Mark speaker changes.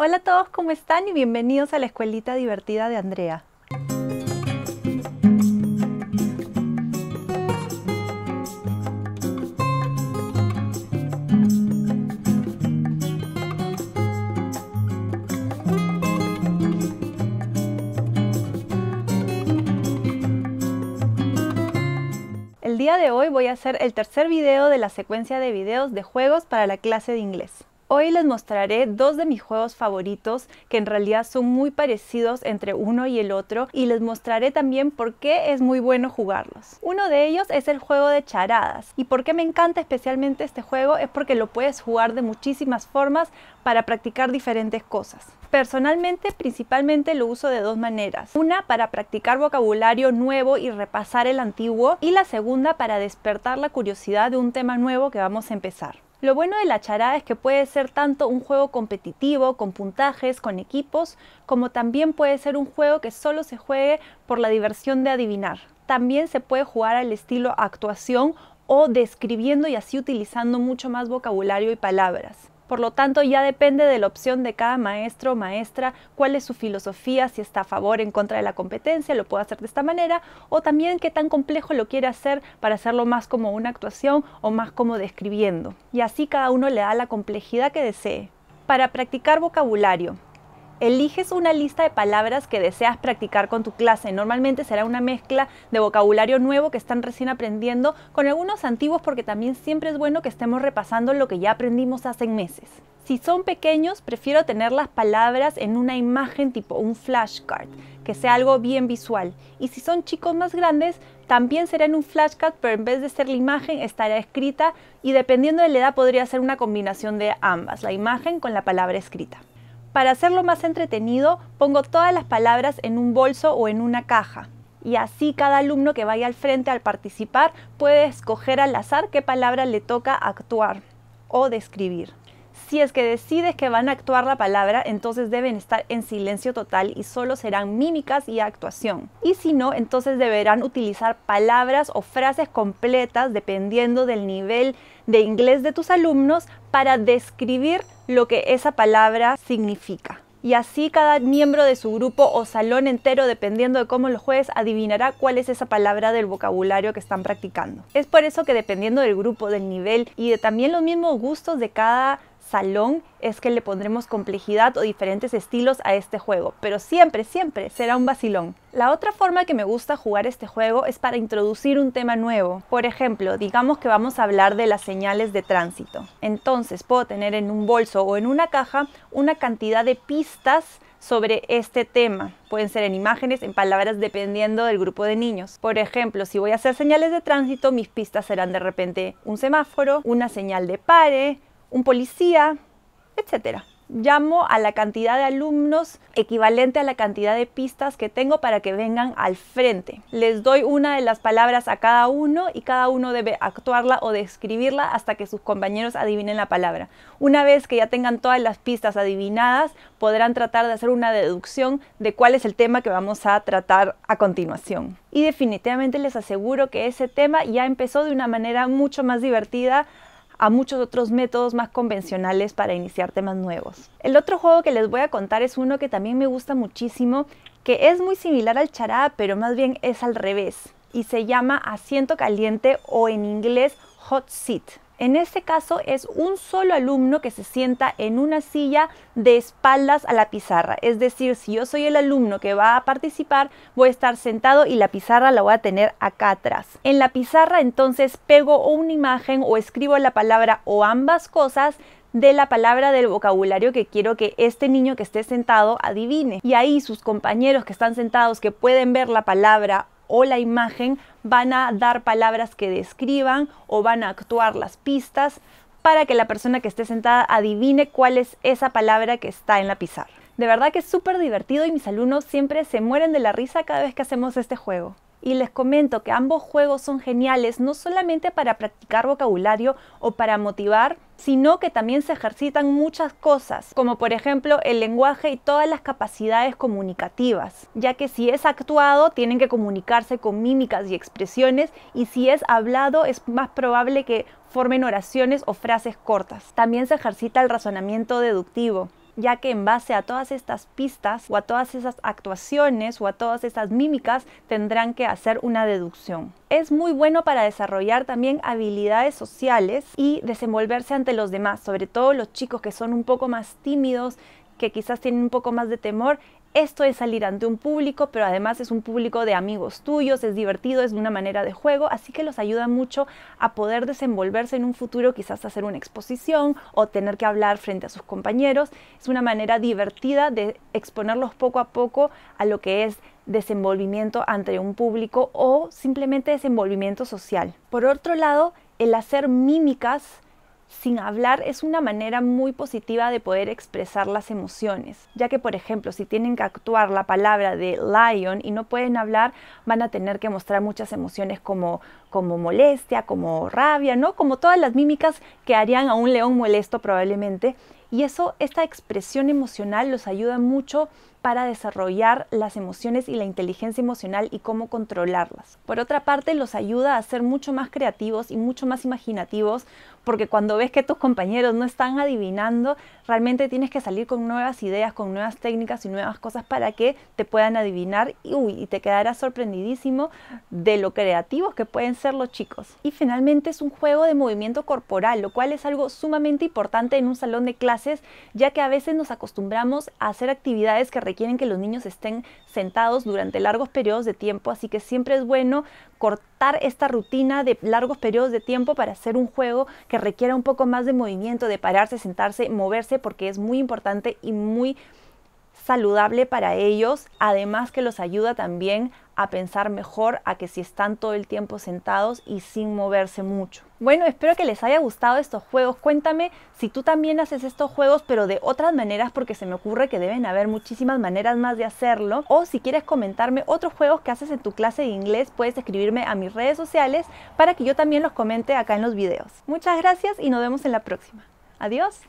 Speaker 1: Hola a todos, ¿cómo están? Y bienvenidos a la escuelita divertida de Andrea. El día de hoy voy a hacer el tercer video de la secuencia de videos de juegos para la clase de inglés. Hoy les mostraré dos de mis juegos favoritos que en realidad son muy parecidos entre uno y el otro y les mostraré también por qué es muy bueno jugarlos. Uno de ellos es el juego de charadas y por qué me encanta especialmente este juego es porque lo puedes jugar de muchísimas formas para practicar diferentes cosas. Personalmente, principalmente lo uso de dos maneras. Una para practicar vocabulario nuevo y repasar el antiguo y la segunda para despertar la curiosidad de un tema nuevo que vamos a empezar. Lo bueno de la charada es que puede ser tanto un juego competitivo, con puntajes, con equipos, como también puede ser un juego que solo se juegue por la diversión de adivinar. También se puede jugar al estilo actuación o describiendo y así utilizando mucho más vocabulario y palabras. Por lo tanto, ya depende de la opción de cada maestro o maestra, cuál es su filosofía, si está a favor o en contra de la competencia, lo puede hacer de esta manera, o también qué tan complejo lo quiere hacer para hacerlo más como una actuación o más como describiendo. Y así cada uno le da la complejidad que desee. Para practicar vocabulario, eliges una lista de palabras que deseas practicar con tu clase. Normalmente será una mezcla de vocabulario nuevo que están recién aprendiendo con algunos antiguos porque también siempre es bueno que estemos repasando lo que ya aprendimos hace meses. Si son pequeños, prefiero tener las palabras en una imagen tipo un flashcard, que sea algo bien visual. Y si son chicos más grandes, también será en un flashcard, pero en vez de ser la imagen, estará escrita y dependiendo de la edad podría ser una combinación de ambas, la imagen con la palabra escrita. Para hacerlo más entretenido, pongo todas las palabras en un bolso o en una caja. Y así cada alumno que vaya al frente al participar puede escoger al azar qué palabra le toca actuar o describir. Si es que decides que van a actuar la palabra, entonces deben estar en silencio total y solo serán mímicas y actuación. Y si no, entonces deberán utilizar palabras o frases completas dependiendo del nivel de inglés de tus alumnos para describir lo que esa palabra significa. Y así cada miembro de su grupo o salón entero, dependiendo de cómo lo juez adivinará cuál es esa palabra del vocabulario que están practicando. Es por eso que dependiendo del grupo, del nivel y de también los mismos gustos de cada salón es que le pondremos complejidad o diferentes estilos a este juego, pero siempre, siempre será un vacilón. La otra forma que me gusta jugar este juego es para introducir un tema nuevo. Por ejemplo, digamos que vamos a hablar de las señales de tránsito. Entonces puedo tener en un bolso o en una caja una cantidad de pistas sobre este tema. Pueden ser en imágenes, en palabras, dependiendo del grupo de niños. Por ejemplo, si voy a hacer señales de tránsito, mis pistas serán de repente un semáforo, una señal de pare, un policía, etcétera. Llamo a la cantidad de alumnos equivalente a la cantidad de pistas que tengo para que vengan al frente. Les doy una de las palabras a cada uno y cada uno debe actuarla o describirla hasta que sus compañeros adivinen la palabra. Una vez que ya tengan todas las pistas adivinadas, podrán tratar de hacer una deducción de cuál es el tema que vamos a tratar a continuación. Y definitivamente les aseguro que ese tema ya empezó de una manera mucho más divertida a muchos otros métodos más convencionales para iniciar temas nuevos. El otro juego que les voy a contar es uno que también me gusta muchísimo, que es muy similar al chará, pero más bien es al revés, y se llama asiento caliente o en inglés hot seat. En este caso es un solo alumno que se sienta en una silla de espaldas a la pizarra. Es decir, si yo soy el alumno que va a participar, voy a estar sentado y la pizarra la voy a tener acá atrás. En la pizarra entonces pego una imagen o escribo la palabra o ambas cosas de la palabra del vocabulario que quiero que este niño que esté sentado adivine. Y ahí sus compañeros que están sentados, que pueden ver la palabra o la imagen van a dar palabras que describan o van a actuar las pistas para que la persona que esté sentada adivine cuál es esa palabra que está en la pizarra. De verdad que es súper divertido y mis alumnos siempre se mueren de la risa cada vez que hacemos este juego. Y les comento que ambos juegos son geniales no solamente para practicar vocabulario o para motivar, sino que también se ejercitan muchas cosas, como por ejemplo el lenguaje y todas las capacidades comunicativas, ya que si es actuado tienen que comunicarse con mímicas y expresiones y si es hablado es más probable que formen oraciones o frases cortas. También se ejercita el razonamiento deductivo, ya que en base a todas estas pistas o a todas esas actuaciones o a todas esas mímicas tendrán que hacer una deducción. Es muy bueno para desarrollar también habilidades sociales y desenvolverse ante los demás, sobre todo los chicos que son un poco más tímidos, que quizás tienen un poco más de temor, esto es salir ante un público, pero además es un público de amigos tuyos, es divertido, es de una manera de juego, así que los ayuda mucho a poder desenvolverse en un futuro, quizás hacer una exposición o tener que hablar frente a sus compañeros. Es una manera divertida de exponerlos poco a poco a lo que es desenvolvimiento ante un público o simplemente desenvolvimiento social. Por otro lado, el hacer mímicas sin hablar es una manera muy positiva de poder expresar las emociones, ya que por ejemplo si tienen que actuar la palabra de lion y no pueden hablar, van a tener que mostrar muchas emociones como, como molestia, como rabia, ¿no? Como todas las mímicas que harían a un león molesto probablemente. Y eso, esta expresión emocional los ayuda mucho para desarrollar las emociones y la inteligencia emocional y cómo controlarlas. Por otra parte, los ayuda a ser mucho más creativos y mucho más imaginativos porque cuando ves que tus compañeros no están adivinando, realmente tienes que salir con nuevas ideas, con nuevas técnicas y nuevas cosas para que te puedan adivinar y, te quedarás sorprendidísimo de lo creativos que pueden ser los chicos. Y finalmente es un juego de movimiento corporal, lo cual es algo sumamente importante en un salón de clases, ya que a veces nos acostumbramos a hacer actividades que requieren que los niños estén sentados durante largos periodos de tiempo, así que siempre es bueno cortar esta rutina de largos periodos de tiempo para hacer un juego que requiera un poco más de movimiento, de pararse, sentarse, moverse, porque es muy importante y muy saludable para ellos, además que los ayuda también a pensar mejor a que si están todo el tiempo sentados y sin moverse mucho. Bueno, espero que les haya gustado estos juegos. Cuéntame si tú también haces estos juegos, pero de otras maneras, porque se me ocurre que deben haber muchísimas maneras más de hacerlo. O si quieres comentarme otros juegos que haces en tu clase de inglés, puedes escribirme a mis redes sociales para que yo también los comente acá en los videos. Muchas gracias y nos vemos en la próxima. Adiós.